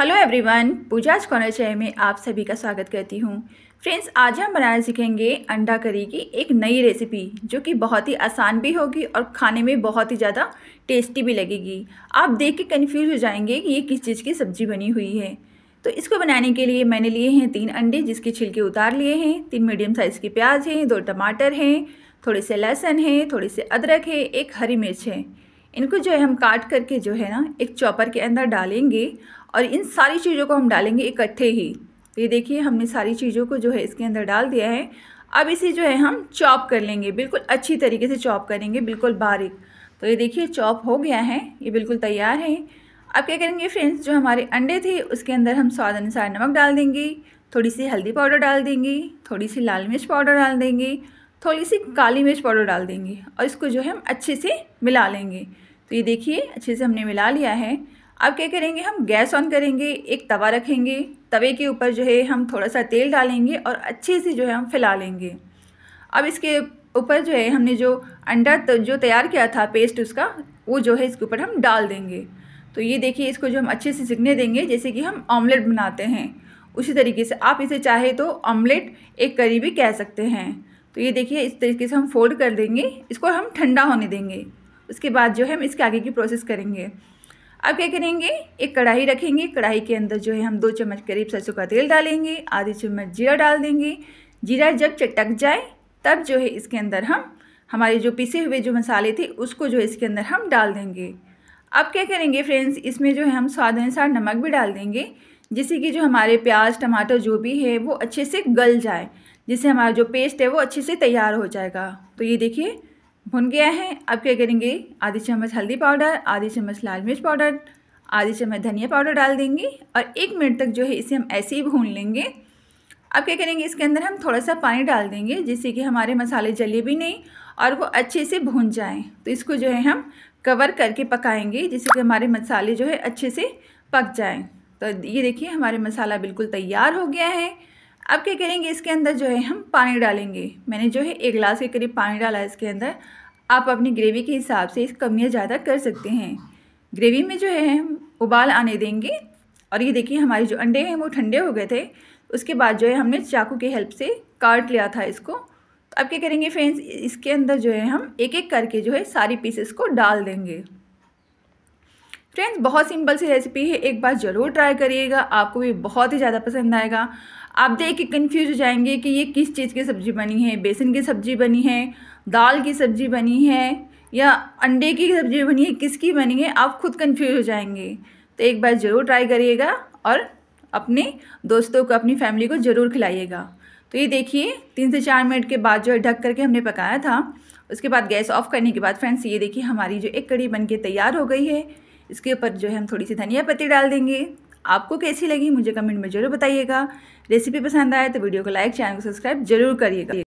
hello everyone आज corner चाय में आप सभी का स्वागत करती हूँ फ्रेंड्स आज हम बनाना सीखेंगे अंडा करी की एक नई रेसिपी जो कि बहुत ही आसान भी होगी और खाने में बहुत ही ज़्यादा टेस्टी भी लगेगी आप देख के कन्फ्यूज हो जाएंगे कि ये किस चीज़ की सब्जी बनी हुई है तो इसको बनाने के लिए मैंने लिए हैं तीन अंडे जिसके छिलके उतार लिए हैं तीन मीडियम साइज़ के प्याज हैं दो टमाटर हैं थोड़े से लहसुन है थोड़े से अदरक है एक हरी मिर्च है इनको जो है हम काट करके जो है ना एक चॉपर के अंदर डालेंगे और इन सारी चीज़ों को हम डालेंगे इकट्ठे ही ये देखिए हमने सारी चीज़ों को जो है इसके अंदर डाल दिया है अब इसे जो है हम चॉप कर लेंगे बिल्कुल अच्छी तरीके से चॉप करेंगे बिल्कुल बारीक तो ये देखिए चॉप हो गया है ये बिल्कुल तैयार है अब क्या करेंगे फ्रेंड्स जो हमारे अंडे थे उसके अंदर हम स्वाद अनुसार नमक डाल देंगे थोड़ी सी हल्दी पाउडर डाल देंगे थोड़ी सी लाल मिर्च पाउडर डाल देंगे थोड़ी सी काली मिर्च पाउडर डाल देंगे और इसको जो है हम अच्छे से मिला लेंगे तो ये देखिए अच्छे से हमने मिला लिया है अब क्या करेंगे हम गैस ऑन करेंगे एक तवा रखेंगे तवे के ऊपर जो है हम थोड़ा सा तेल डालेंगे और अच्छे से जो है हम फैला लेंगे अब इसके ऊपर जो है हमने जो अंडा तो जो तैयार किया था पेस्ट उसका वो जो है इसके ऊपर हम डाल देंगे तो ये देखिए इसको जो हम अच्छे से सीखने देंगे जैसे कि हम ऑमलेट बनाते हैं उसी तरीके से आप इसे चाहे तो ऑमलेट एक करी भी कह सकते हैं तो ये देखिए इस तरीके से हम फोल्ड कर देंगे इसको हम ठंडा होने देंगे उसके बाद जो है हम इसके आगे की प्रोसेस करेंगे अब क्या करेंगे एक कढ़ाई रखेंगे कढ़ाई के अंदर जो है हम दो चम्मच करीब सरसों का तेल डालेंगे आधी चम्मच जीरा डाल देंगे जीरा जब चटक जाए तब जो है इसके अंदर हम हमारे जो पीसे हुए जो मसाले थे उसको जो है इसके अंदर हम डाल देंगे अब क्या करेंगे फ्रेंड्स इसमें जो है हम स्वाद अनुसार नमक भी डाल देंगे जिससे कि जो हमारे प्याज टमाटर जो भी है वो अच्छे से गल जाए जिससे हमारा जो पेस्ट है वो अच्छे से तैयार हो जाएगा तो ये देखिए भुन गया है अब क्या करेंगे आधी चम्मच हल्दी पाउडर आधी चम्मच लाल मिर्च पाउडर आधी चम्मच धनिया पाउडर डाल देंगे और एक मिनट तक जो है इसे हम ऐसे ही भून लेंगे अब क्या करेंगे इसके अंदर हम थोड़ा सा पानी डाल देंगे जिससे कि हमारे मसाले जले भी नहीं और वो अच्छे से भून जाएँ तो इसको जो है हम कवर करके पकाएंगे जिससे कि हमारे मसाले जो है अच्छे से पक जाएं तो ये देखिए हमारे मसाला बिल्कुल तैयार हो गया है अब क्या करेंगे इसके अंदर जो है हम पानी डालेंगे मैंने जो है एक गिलास के करीब पानी डाला इसके अंदर आप अपनी ग्रेवी के हिसाब से इस कमियाँ ज़्यादा कर सकते हैं ग्रेवी में जो है हम उबाल आने देंगे और ये देखिए हमारे जो अंडे हैं वो ठंडे हो गए थे उसके बाद जो है हमने चाकू की हेल्प से काट लिया था इसको तो अब क्या करेंगे फ्रेंड्स इसके अंदर जो है हम एक एक करके जो है सारी पीसेस को डाल देंगे फ्रेंड्स बहुत सिंपल सी रेसिपी है एक बार ज़रूर ट्राई करिएगा आपको भी बहुत ही ज़्यादा पसंद आएगा आप देख के कन्फ्यूज हो जाएंगे कि ये किस चीज़ की सब्ज़ी बनी है बेसन की सब्ज़ी बनी है दाल की सब्ज़ी बनी है या अंडे की सब्ज़ी बनी है किसकी बनी है आप खुद कन्फ्यूज हो जाएंगे तो एक बार ज़रूर ट्राई करिएगा और अपने दोस्तों को अपनी फैमिली को ज़रूर खिलाइएगा तो ये देखिए तीन से चार मिनट के बाद जो है ढक करके हमने पकाया था उसके बाद गैस ऑफ करने के बाद फ्रेंड्स ये देखिए हमारी जो एक कड़ी बनके तैयार हो गई है इसके ऊपर जो है हम थोड़ी सी धनिया पत्ती डाल देंगे आपको कैसी लगी मुझे कमेंट में जरूर बताइएगा रेसिपी पसंद आए तो वीडियो को लाइक चैनल को सब्सक्राइब जरूर करिएगा